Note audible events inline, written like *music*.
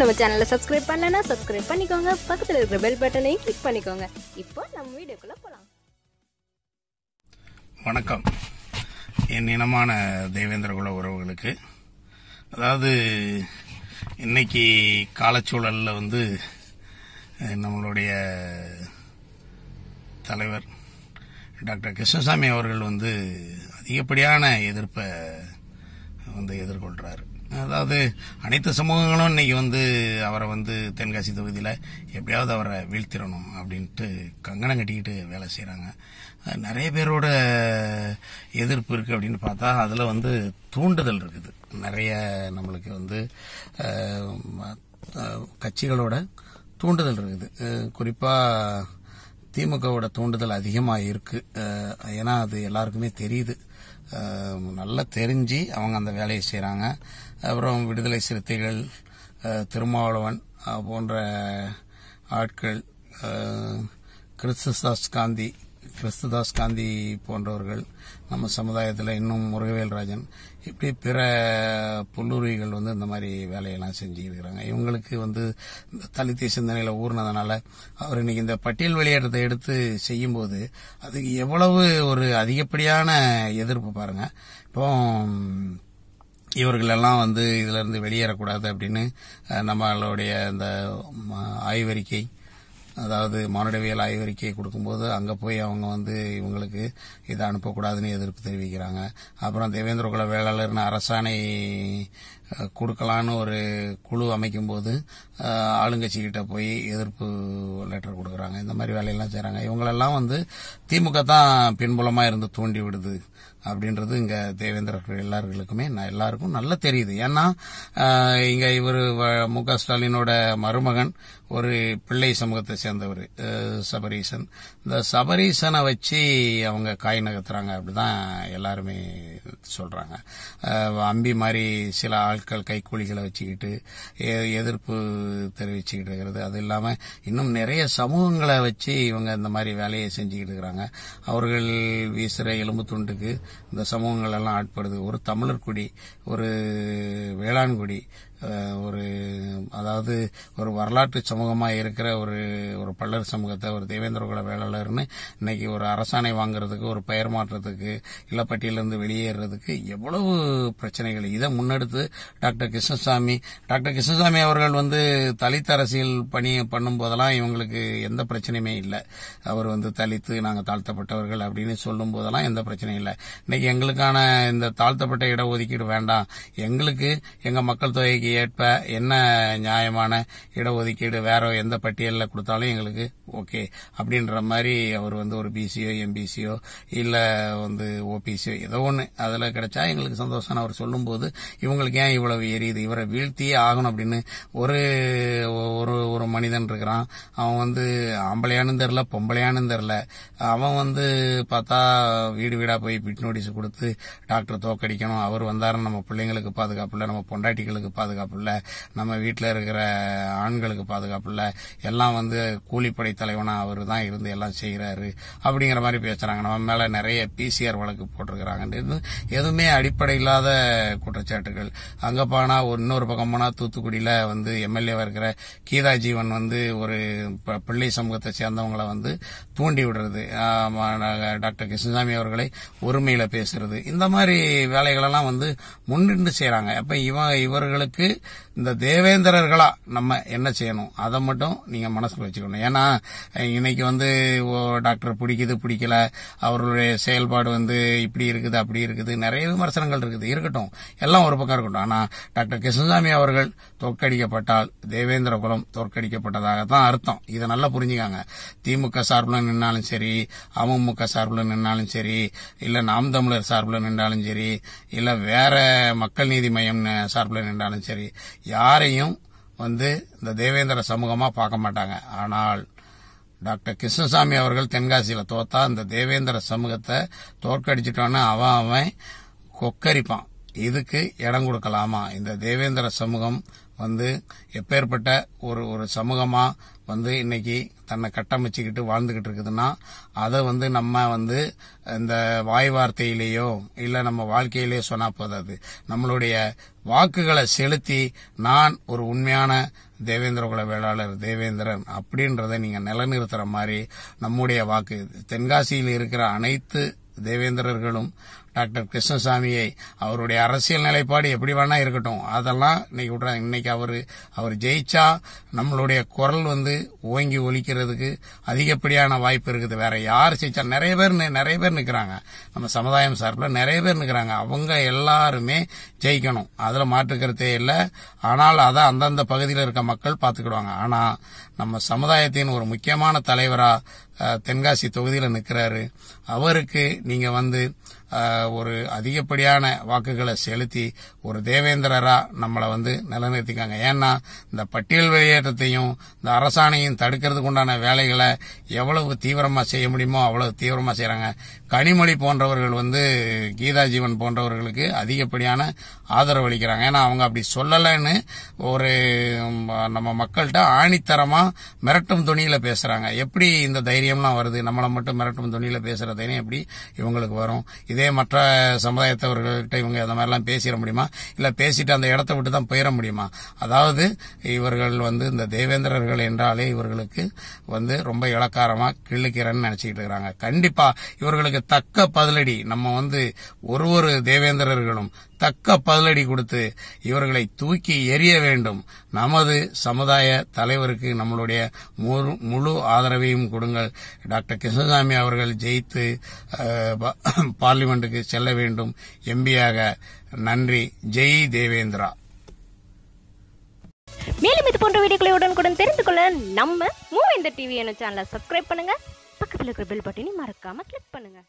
இன்னும் நம்ம சேனலை சப்ஸ்கிரைப் பண்ணலன்னா சப்ஸ்கிரைப் பண்ணிக்கோங்க பக்கத்தில் இருக்கிற பெல் பட்டனையும் கிளிக் பண்ணிக்கோங்க இப்போ நம்ம வீடியோக்குள்ள போகலாம் வணக்கம் என் இனமான தேவேந்திரகுல உறவுகளுக்கு அதாவது இன்னைக்கு காலச்சூழலில் வந்து நம்மளுடைய தலைவர் டாக்டர் கிருஷ்ணசாமி அவர்கள் வந்து அதிகப்படியான எதிர்ப்பை வந்து எதிர்கொள்கிறார் அதாவது அனைத்து சமூகங்களும் இன்னைக்கு வந்து அவரை வந்து தென்காசி தொகுதியில் எப்படியாவது அவரை வீழ்த்திடணும் அப்படின்ட்டு கங்கணம் கட்டிக்கிட்டு வேலை செய்கிறாங்க நிறைய பேரோட எதிர்ப்பு இருக்குது அப்படின்னு பார்த்தா அதில் வந்து தூண்டுதல் இருக்குது நிறைய நம்மளுக்கு வந்து கட்சிகளோட தூண்டுதல் இருக்குது குறிப்பாக திமுகவோட தூண்டுதல் அதிகமாக இருக்குது ஏன்னா அது எல்லாருக்குமே தெரியுது நல்லா தெரிஞ்சு அவங்க அந்த வேலையை செய்கிறாங்க அப்புறம் விடுதலை சிறுத்தைகள் திருமாவளவன் போன்ற ஆட்கள் கிறிஸ்துசாஸ் காந்தி கிறிஸ்துதாஸ் காந்தி போன்றவர்கள் நம்ம சமுதாயத்தில் இன்னும் முருகவேல்ராஜன் இப்படி பிற புல்லுருவிகள் வந்து இந்த மாதிரி வேலையெல்லாம் செஞ்சுருக்கிறாங்க இவங்களுக்கு வந்து இந்த தலித்து சிந்தனையில் ஊர்னதுனால அவர் இன்னைக்கு இந்த பட்டியல் வெளியேற்றத்தை எடுத்து செய்யும்போது அதுக்கு எவ்வளவு ஒரு அதிகப்படியான எதிர்ப்பு பாருங்க இப்போ இவர்களெல்லாம் வந்து இருந்து வெளியேறக்கூடாது அப்படின்னு நம்மளுடைய இந்த ஆய்வறிக்கை அதாவது மானுடவியல் அறிக்கையை கொடுக்கும்போது அங்கே போய் அவங்க வந்து இவங்களுக்கு இதை அனுப்பக்கூடாதுன்னு எதிர்ப்பு தெரிவிக்கிறாங்க அப்புறம் தேவேந்திர குல வேளாளர்னு அரசாணை கொடுக்கலான்னு ஒரு குழு அமைக்கும்போது ஆளுங்கட்சிக்கிட்ட போய் எதிர்ப்பு லெட்டர் கொடுக்குறாங்க இந்த மாதிரி வேலையெல்லாம் செய்கிறாங்க இவங்களெல்லாம் வந்து திமுக தான் பின்புலமாக இருந்து தூண்டி விடுது அப்படின்றது இங்கே தேவேந்திரர்கள் எல்லாருக்குமே எல்லாருக்கும் நல்லா தெரியுது ஏன்னா இங்கே இவர் மு க ஸ்டாலினோட மருமகன் ஒரு பிள்ளை சமூகத்தை சேர்ந்தவர் சபரீசன் இந்த சபரீசனை வச்சு அவங்க காய் நகர்த்துறாங்க அப்படிதான் எல்லாருமே சொல்றாங்க அம்பி மாதிரி சில ஆட்கள் கைக்கூலிகளை வச்சுக்கிட்டு எதிர்ப்பு தெரிவிச்சுக்கிட்டு இருக்கிறது அது இல்லாமல் இன்னும் நிறைய சமூகங்களை வச்சு இவங்க இந்த மாதிரி வேலையை செஞ்சுக்கிட்டு இருக்கிறாங்க அவர்கள் வீசுகிற எலும்பு துண்டுக்கு இந்த சமூகங்கள் எல்லாம் ஆட்படுது ஒரு தமிழர் குடி ஒரு வேளாண் குடி ஒரு அதாவது ஒரு வரலாற்று சமூகமாக இருக்கிற ஒரு ஒரு பல்லர் சமூகத்தை ஒரு தேவேந்திர குல வேளாளர்னு இன்னைக்கு ஒரு அரசாணை வாங்குறதுக்கு ஒரு பெயர் மாற்றத்துக்கு இல்லப்பட்டியிலிருந்து வெளியேறதுக்கு எவ்வளவு பிரச்சனைகள் இதை முன்னெடுத்து டாக்டர் கிருஷ்ணசாமி டாக்டர் கிருஷ்ணசாமி அவர்கள் வந்து தலித் அரசியல் பணி பண்ணும் போதெல்லாம் இவங்களுக்கு எந்த பிரச்சனையுமே இல்லை அவர் வந்து தலித்து நாங்கள் தாழ்த்தப்பட்டவர்கள் அப்படின்னு சொல்லும் போதெல்லாம் எந்த பிரச்சனையும் இல்லை இன்னைக்கு எங்களுக்கான இந்த தாழ்த்தப்பட்ட இடஒதுக்கீடு வேண்டாம் எங்களுக்கு எங்கள் மக்கள் தொகைக்கு எங்களுக்கு ஏற்ப என்ன நியாயமான இடஒதுக்கீடு வேற எந்த பட்டியலில் கொடுத்தாலும் எங்களுக்கு ஓகே அப்படின்ற மாதிரி அவர் வந்து ஒரு பிசிஓ எம்பிசிஓ இல்லை வந்து ஓபிசிஓ ஏதோ ஒன்று அதில் கிடைச்சா எங்களுக்கு சந்தோஷம் அவர் சொல்லும்போது இவங்களுக்கு ஏன் இவ்வளவு எரியுது இவரை வீழ்த்தியே ஆகணும் அப்படின்னு ஒரு ஒரு ஒரு மனிதன் இருக்கிறான் அவன் வந்து ஆம்பளையானு தெரில பொம்பளையானு தெரில அவன் வந்து பார்த்தா வீடு வீடாக போய் பிட் நோட்டீஸ் கொடுத்து டாக்டர் தோக்கடிக்கணும் அவர் வந்தாருன்னு நம்ம பிள்ளைங்களுக்கு பாதுகாப்பு இல்லை நம்ம பொண்டாட்டிகளுக்கு பாதுகாப்பு பாதுகாப்பு இல்லை நம்ம வீட்டில் இருக்கிற ஆண்களுக்கு பாதுகாப்பு இல்லை எல்லாம் வந்து கூலிப்படை தலைவனாக அவர் தான் இருந்து எல்லாம் செய்கிறாரு அப்படிங்கிற மாதிரி பேசுகிறாங்க நம்ம மேலே நிறைய பிசிஆர் வழக்கு போட்டிருக்கிறாங்கன்னு எதுவுமே அடிப்படை இல்லாத குற்றச்சாட்டுகள் அங்கே போனால் ஒரு இன்னொரு பக்கம் போனால் தூத்துக்குடியில் வந்து எம்எல்ஏவாக இருக்கிற கீதா ஜீவன் வந்து ஒரு பிள்ளை சமூகத்தை சேர்ந்தவங்களை வந்து தூண்டி விடுறது டாக்டர் கிருஷ்ணசாமி அவர்களை ஒருமையில் பேசுறது இந்த மாதிரி வேலைகளெல்லாம் வந்து முன்னின்று செய்கிறாங்க அப்போ இவன் இவர்களுக்கு மாதிரி இந்த தேவேந்திரர்களா நம்ம என்ன செய்யணும் அதை மட்டும் நீங்க மனசுல வச்சுக்கணும் ஏன்னா இன்னைக்கு வந்து டாக்டர் பிடிக்குது பிடிக்கல அவருடைய செயல்பாடு வந்து இப்படி இருக்குது அப்படி இருக்குது நிறைய விமர்சனங்கள் இருக்குது இருக்கட்டும் எல்லாம் ஒரு பக்கம் இருக்கட்டும் ஆனா டாக்டர் கிருஷ்ணசாமி அவர்கள் தோற்கடிக்கப்பட்டால் தேவேந்திர குலம் தோற்கடிக்கப்பட்டதாக தான் அர்த்தம் இதை நல்லா புரிஞ்சுக்காங்க திமுக சார்பில் நின்னாலும் சரி அமமுக சார்பில் நின்னாலும் சரி இல்ல நாம் தமிழர் சார்பில் நின்றாலும் சரி இல்ல வேற மக்கள் நீதி மையம் சார்பில் நின்றாலும் சரி சரி யாரையும் வந்து இந்த தேவேந்திர சமூகமாக பார்க்க மாட்டாங்க ஆனால் டாக்டர் கிருஷ்ணசாமி அவர்கள் தென்காசியில் தோத்தா இந்த தேவேந்திர சமூகத்தை தோற்கடிச்சிட்டோன்னு அவன் அவன் கொக்கரிப்பான் இதுக்கு இடம் கொடுக்கலாமா இந்த தேவேந்திர சமூகம் வந்து எப்பேற்பட்ட ஒரு ஒரு சமூகமாக வந்து இன்னைக்கு தன்னை கட்டமைச்சுக்கிட்டு வாழ்ந்துகிட்டு இருக்குதுன்னா அதை வந்து நம்ம வந்து இந்த வாய் வார்த்தையிலேயோ இல்லை நம்ம வாழ்க்கையிலேயோ சொன்னா போதாது நம்மளுடைய வாக்குகளை செலுத்தி நான் ஒரு உண்மையான தேவேந்திர குல வேளாளர் தேவேந்திரன் அப்படின்றத நீங்கள் நிலநிறுத்துற மாதிரி நம்முடைய வாக்கு தென்காசியில் இருக்கிற அனைத்து தேவேந்திரர்களும் டாக்டர் கிருஷ்ணசாமியை அவருடைய அரசியல் நிலைப்பாடு எப்படி வேணா இருக்கட்டும் அதெல்லாம் இன்னைக்கு விட்றாங்க இன்னைக்கு அவர் அவர் ஜெயிச்சா நம்மளுடைய குரல் வந்து ஓங்கி ஒலிக்கிறதுக்கு அதிகப்படியான வாய்ப்பு இருக்குது வேற யார் ஜெயிச்சா நிறைய பேர் நிறைய பேர் நிற்கிறாங்க நம்ம சமுதாயம் சார்பில் நிறைய பேர் நிற்கிறாங்க அவங்க எல்லாருமே ஜெயிக்கணும் அதில் மாற்றுக்கிறதே இல்லை ஆனால் அதை அந்தந்த பகுதியில் இருக்க மக்கள் பார்த்துக்கிடுவாங்க ஆனால் நம்ம சமுதாயத்தின் ஒரு முக்கியமான தலைவராக தென்காசி தொகுதியில் நிற்கிறாரு அவருக்கு நீங்கள் வந்து ஒரு அதிகப்படியான வாக்குகளை செலுத்தி ஒரு தேவேந்திரரா நம்மளை வந்து நிலைநிறுத்திக்காங்க ஏன்னா இந்த பட்டியல் வெளியேற்றத்தையும் இந்த அரசாணையும் தடுக்கிறதுக்கு உண்டான வேலைகளை எவ்வளவு தீவிரமாக செய்ய முடியுமோ அவ்வளவு தீவிரமாக செய்கிறாங்க கனிமொழி போன்றவர்கள் வந்து கீதா ஜீவன் போன்றவர்களுக்கு அதிகப்படியான ஆதரவு அளிக்கிறாங்க ஏன்னா அவங்க அப்படி சொல்லலைன்னு ஒரு நம்ம மக்கள்கிட்ட ஆணித்தரமாக மிரட்டும் துணியில் பேசுகிறாங்க எப்படி இந்த தைரியம்லாம் வருது நம்மளை மட்டும் மிரட்டும் துணியில் பேசுகிற தைரியம் எப்படி இவங்களுக்கு வரும் இது இதே மற்ற சமுதாயத்தவர்கள்கிட்ட இவங்க அந்த மாதிரிலாம் பேசிட முடியுமா இல்லை பேசிட்டு அந்த இடத்த விட்டு தான் போயிட முடியுமா அதாவது இவர்கள் வந்து இந்த தேவேந்திரர்கள் என்றாலே இவர்களுக்கு வந்து ரொம்ப இலக்காரமாக கிள்ளுக்கிறேன்னு நினச்சிக்கிட்டு இருக்கிறாங்க கண்டிப்பாக இவர்களுக்கு தக்க பதிலடி நம்ம வந்து ஒரு ஒரு தேவேந்திரர்களும் தக்க பதிலடி கொடுத்து இவர்களை தூக்கி எரிய வேண்டும் நமது சமுதாய தலைவருக்கு நம்மளுடைய முழு ஆதரவையும் கொடுங்கள் டாக்டர் கிருஷ்ணசாமி அவர்கள் ஜெயித்து *clears throat* பார்லிமெண்ட்டுக்கு செல்ல வேண்டும் எம்பியாக நன்றி ஜெய் தேவேந்திரா மேலும் இது போன்ற வீடியோக்களை உடனுக்குடன் தெரிந்து கொள்ள நம்ம மூவேந்தர் டிவி என சேனலை சப்ஸ்கிரைப் பண்ணுங்க பக்கத்தில் இருக்கிற பெல் பட்டினை மறக்காம கிளிக் பண்ணுங்க